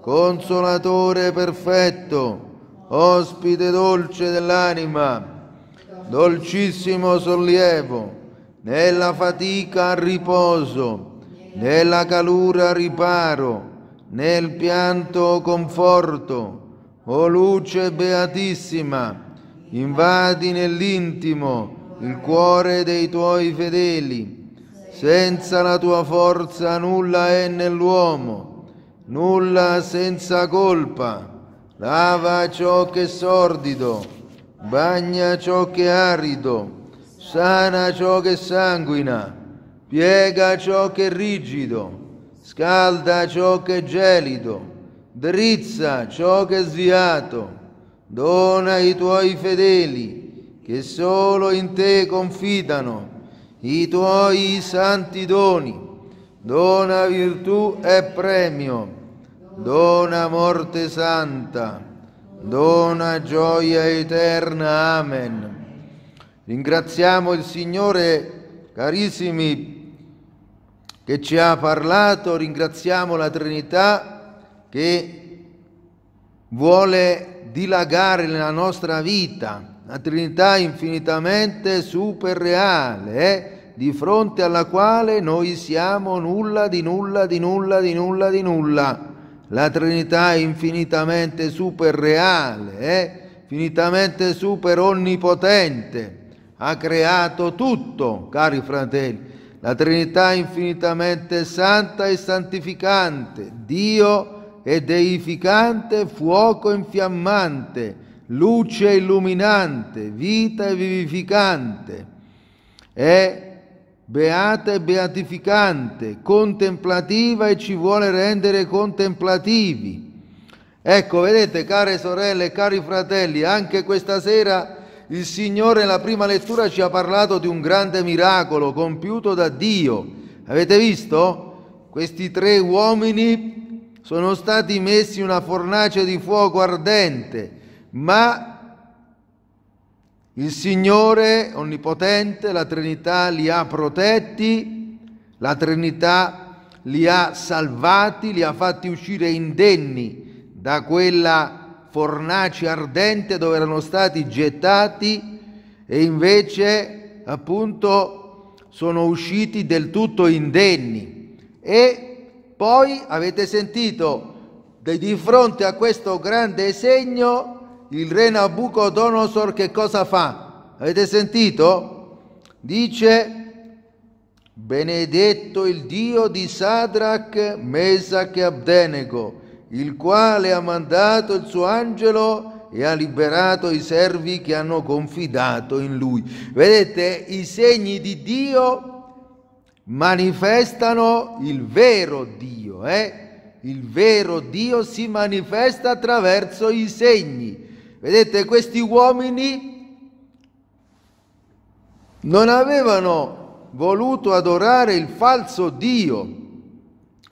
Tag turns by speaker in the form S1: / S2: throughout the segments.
S1: Consolatore perfetto, ospite dolce dell'anima, dolcissimo sollievo, nella fatica riposo, nella calura riparo, nel pianto conforto, o luce beatissima, invadi nell'intimo il cuore dei tuoi fedeli. Senza la tua forza nulla è nell'uomo nulla senza colpa, lava ciò che è sordido, bagna ciò che è arido, sana ciò che sanguina, piega ciò che è rigido, scalda ciò che è gelido, drizza ciò che è sviato, dona ai tuoi fedeli che solo in te confidano i tuoi santi doni, dona virtù e premio dona morte santa, dona gioia eterna. Amen. Ringraziamo il Signore, carissimi, che ci ha parlato, ringraziamo la Trinità che vuole dilagare nella nostra vita, la Trinità infinitamente superreale, eh? di fronte alla quale noi siamo nulla di nulla di nulla di nulla di nulla la Trinità infinitamente superreale, reale, eh? infinitamente super onnipotente, ha creato tutto, cari fratelli. La Trinità infinitamente santa e santificante, Dio e deificante, fuoco infiammante, luce illuminante, vita e vivificante. È beata e beatificante, contemplativa e ci vuole rendere contemplativi. Ecco, vedete care sorelle e cari fratelli, anche questa sera il Signore nella prima lettura ci ha parlato di un grande miracolo compiuto da Dio. Avete visto? Questi tre uomini sono stati messi in una fornace di fuoco ardente, ma il Signore Onnipotente, la Trinità li ha protetti, la Trinità li ha salvati, li ha fatti uscire indenni da quella fornace ardente dove erano stati gettati e invece appunto sono usciti del tutto indenni. E poi avete sentito di fronte a questo grande segno il re Nabucodonosor che cosa fa? Avete sentito? Dice, benedetto il Dio di Sadrach, Mesach e Abdenego, il quale ha mandato il suo angelo e ha liberato i servi che hanno confidato in lui. Vedete, i segni di Dio manifestano il vero Dio, eh? Il vero Dio si manifesta attraverso i segni. Vedete, questi uomini non avevano voluto adorare il falso Dio,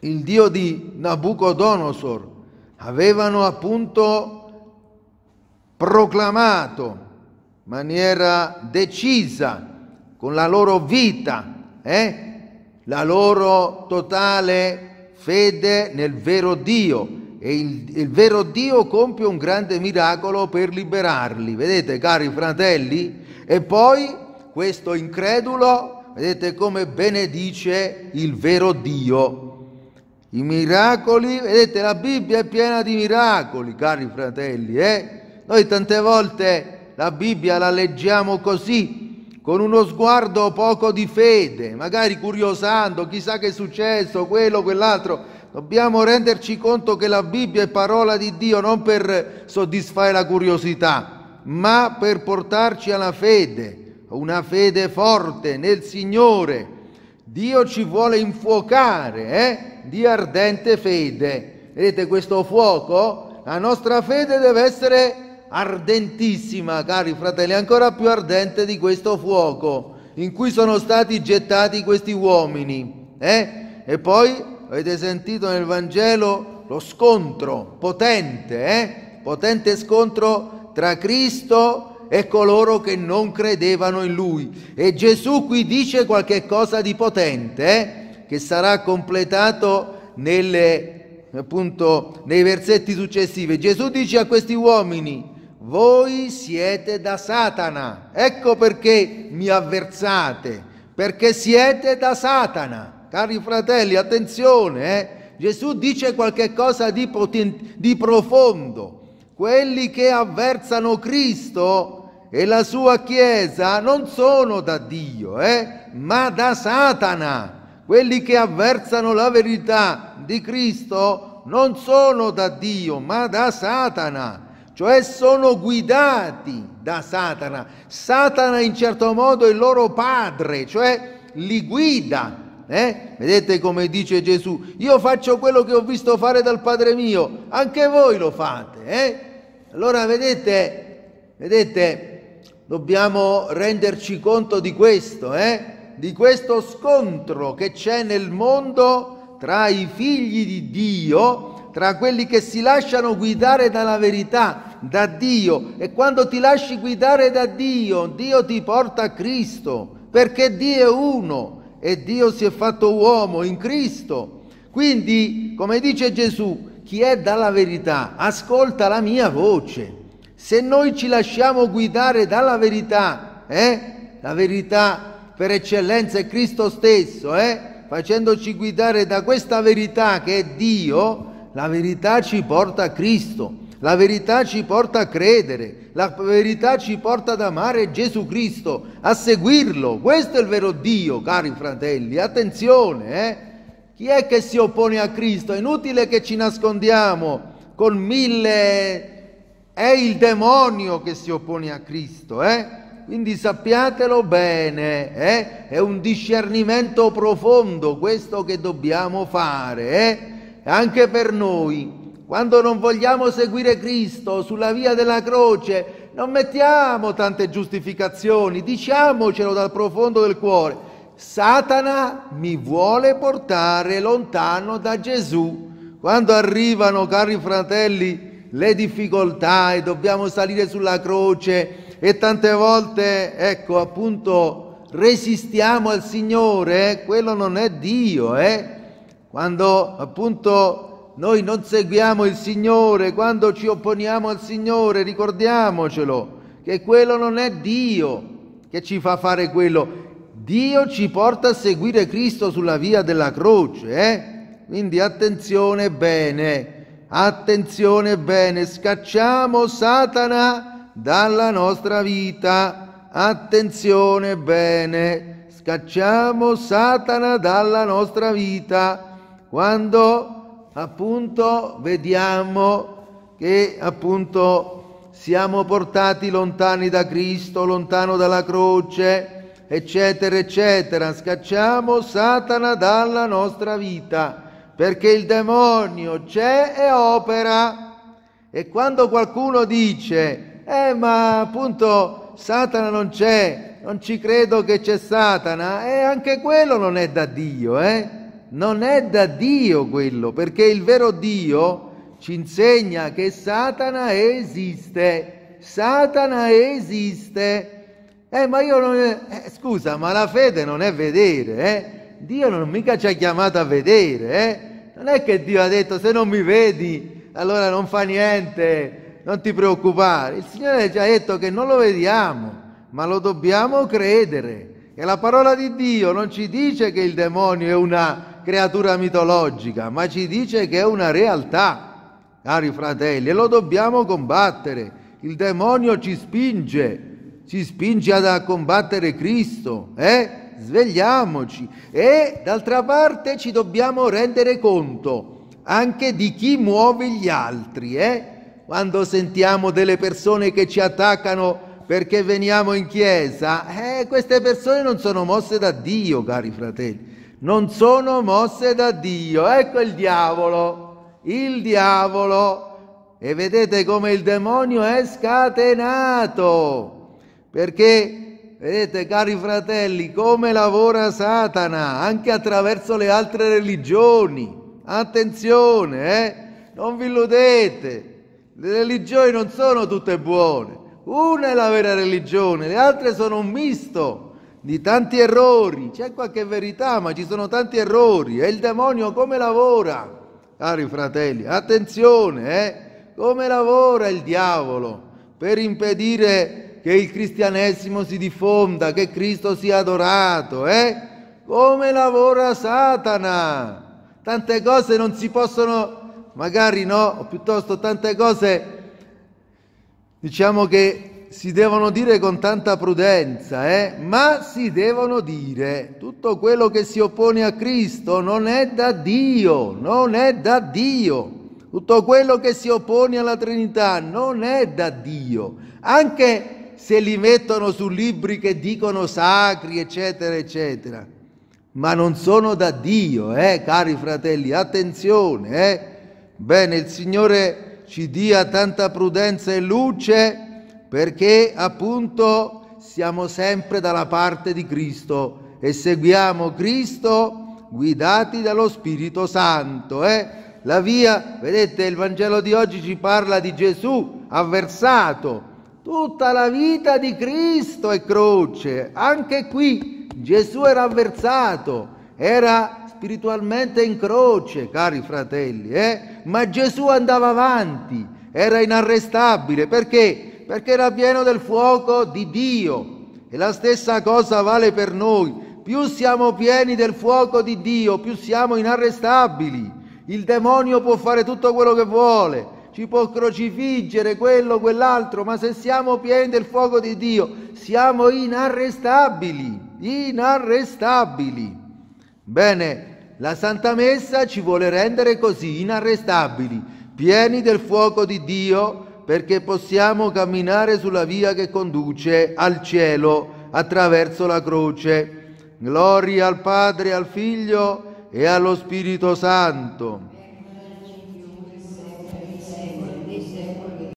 S1: il Dio di Nabucodonosor. Avevano appunto proclamato in maniera decisa, con la loro vita, eh? la loro totale fede nel vero Dio e il, il vero Dio compie un grande miracolo per liberarli. Vedete, cari fratelli? E poi questo incredulo, vedete come benedice il vero Dio. I miracoli, vedete, la Bibbia è piena di miracoli, cari fratelli. Eh? Noi tante volte la Bibbia la leggiamo così, con uno sguardo poco di fede, magari curiosando, chissà che è successo, quello, quell'altro. Dobbiamo renderci conto che la Bibbia è parola di Dio non per soddisfare la curiosità, ma per portarci alla fede, una fede forte nel Signore. Dio ci vuole infuocare eh? di ardente fede. Vedete questo fuoco? La nostra fede deve essere ardentissima, cari fratelli, ancora più ardente di questo fuoco in cui sono stati gettati questi uomini. Eh? E poi avete sentito nel Vangelo lo scontro potente, eh? potente scontro tra Cristo e coloro che non credevano in lui. E Gesù qui dice qualche cosa di potente, eh? che sarà completato nelle, appunto, nei versetti successivi. Gesù dice a questi uomini, voi siete da Satana, ecco perché mi avversate, perché siete da Satana Cari fratelli, attenzione, eh? Gesù dice qualcosa di, poten- di profondo. Quelli che avversano Cristo e la sua Chiesa non sono da Dio, eh? ma da Satana. Quelli che avversano la verità di Cristo non sono da Dio, ma da Satana. Cioè sono guidati da Satana. Satana in certo modo è il loro padre, cioè li guida eh? Vedete come dice Gesù, io faccio quello che ho visto fare dal Padre mio, anche voi lo fate. Eh? Allora vedete, vedete, dobbiamo renderci conto di questo, eh? di questo scontro che c'è nel mondo tra i figli di Dio, tra quelli che si lasciano guidare dalla verità, da Dio. E quando ti lasci guidare da Dio, Dio ti porta a Cristo, perché Dio è uno e Dio si è fatto uomo in Cristo. Quindi, come dice Gesù, chi è dalla verità ascolta la mia voce. Se noi ci lasciamo guidare dalla verità, eh? la verità per eccellenza è Cristo stesso, eh? facendoci guidare da questa verità che è Dio, la verità ci porta a Cristo. La verità ci porta a credere, la verità ci porta ad amare Gesù Cristo, a seguirlo. Questo è il vero Dio, cari fratelli. Attenzione, eh? Chi è che si oppone a Cristo? È inutile che ci nascondiamo con mille... È il demonio che si oppone a Cristo, eh? Quindi sappiatelo bene, eh? è un discernimento profondo questo che dobbiamo fare, eh? anche per noi. Quando non vogliamo seguire Cristo sulla via della croce, non mettiamo tante giustificazioni, diciamocelo dal profondo del cuore. Satana mi vuole portare lontano da Gesù. Quando arrivano, cari fratelli, le difficoltà e dobbiamo salire sulla croce e tante volte, ecco appunto, resistiamo al Signore, eh? quello non è Dio, eh? Quando appunto noi non seguiamo il Signore, quando ci opponiamo al Signore, ricordiamocelo, che quello non è Dio che ci fa fare quello. Dio ci porta a seguire Cristo sulla via della croce, eh? Quindi attenzione bene, attenzione bene, scacciamo Satana dalla nostra vita, attenzione bene, scacciamo Satana dalla nostra vita. Quando appunto vediamo che appunto siamo portati lontani da Cristo, lontano dalla croce, eccetera, eccetera. Scacciamo Satana dalla nostra vita, perché il demonio c'è e opera. E quando qualcuno dice, eh ma appunto Satana non c'è, non ci credo che c'è Satana, e eh, anche quello non è da Dio, eh? non è da Dio quello, perché il vero Dio ci insegna che Satana esiste. Satana esiste. Eh, ma io non... Eh, scusa, ma la fede non è vedere, eh? Dio non mica ci ha chiamato a vedere, eh? Non è che Dio ha detto se non mi vedi, allora non fa niente, non ti preoccupare. Il Signore ci ha detto che non lo vediamo, ma lo dobbiamo credere. E la parola di Dio non ci dice che il demonio è una creatura mitologica, ma ci dice che è una realtà, cari fratelli, e lo dobbiamo combattere. Il demonio ci spinge, ci spinge a combattere Cristo, eh? svegliamoci e d'altra parte ci dobbiamo rendere conto anche di chi muove gli altri. Eh? Quando sentiamo delle persone che ci attaccano perché veniamo in chiesa, eh, queste persone non sono mosse da Dio, cari fratelli non sono mosse da Dio. Ecco il diavolo, il diavolo. E vedete come il demonio è scatenato. Perché, vedete, cari fratelli, come lavora Satana anche attraverso le altre religioni. Attenzione, eh? non vi illudete. Le religioni non sono tutte buone. Una è la vera religione, le altre sono un misto di tanti errori, c'è qualche verità, ma ci sono tanti errori. E il demonio come lavora, cari fratelli? Attenzione, eh? come lavora il diavolo per impedire che il cristianesimo si diffonda, che Cristo sia adorato, eh? Come lavora Satana? Tante cose non si possono, magari no, o piuttosto tante cose diciamo che si devono dire con tanta prudenza, eh? ma si devono dire. Tutto quello che si oppone a Cristo non è da Dio, non è da Dio. Tutto quello che si oppone alla Trinità non è da Dio. Anche se li mettono su libri che dicono sacri, eccetera, eccetera. Ma non sono da Dio, eh, cari fratelli, attenzione, eh. Bene, il Signore ci dia tanta prudenza e luce perché appunto siamo sempre dalla parte di Cristo e seguiamo Cristo guidati dallo Spirito Santo. Eh? La via, vedete, il Vangelo di oggi ci parla di Gesù avversato. Tutta la vita di Cristo è croce. Anche qui Gesù era avversato, era spiritualmente in croce, cari fratelli, eh? ma Gesù andava avanti, era inarrestabile perché perché era pieno del fuoco di Dio. E la stessa cosa vale per noi. Più siamo pieni del fuoco di Dio, più siamo inarrestabili. Il demonio può fare tutto quello che vuole, ci può crocifiggere quello, quell'altro, ma se siamo pieni del fuoco di Dio, siamo inarrestabili, inarrestabili. Bene, la Santa Messa ci vuole rendere così, inarrestabili, pieni del fuoco di Dio, perché possiamo camminare sulla via che conduce al cielo attraverso la croce. Gloria al Padre, al Figlio e allo Spirito Santo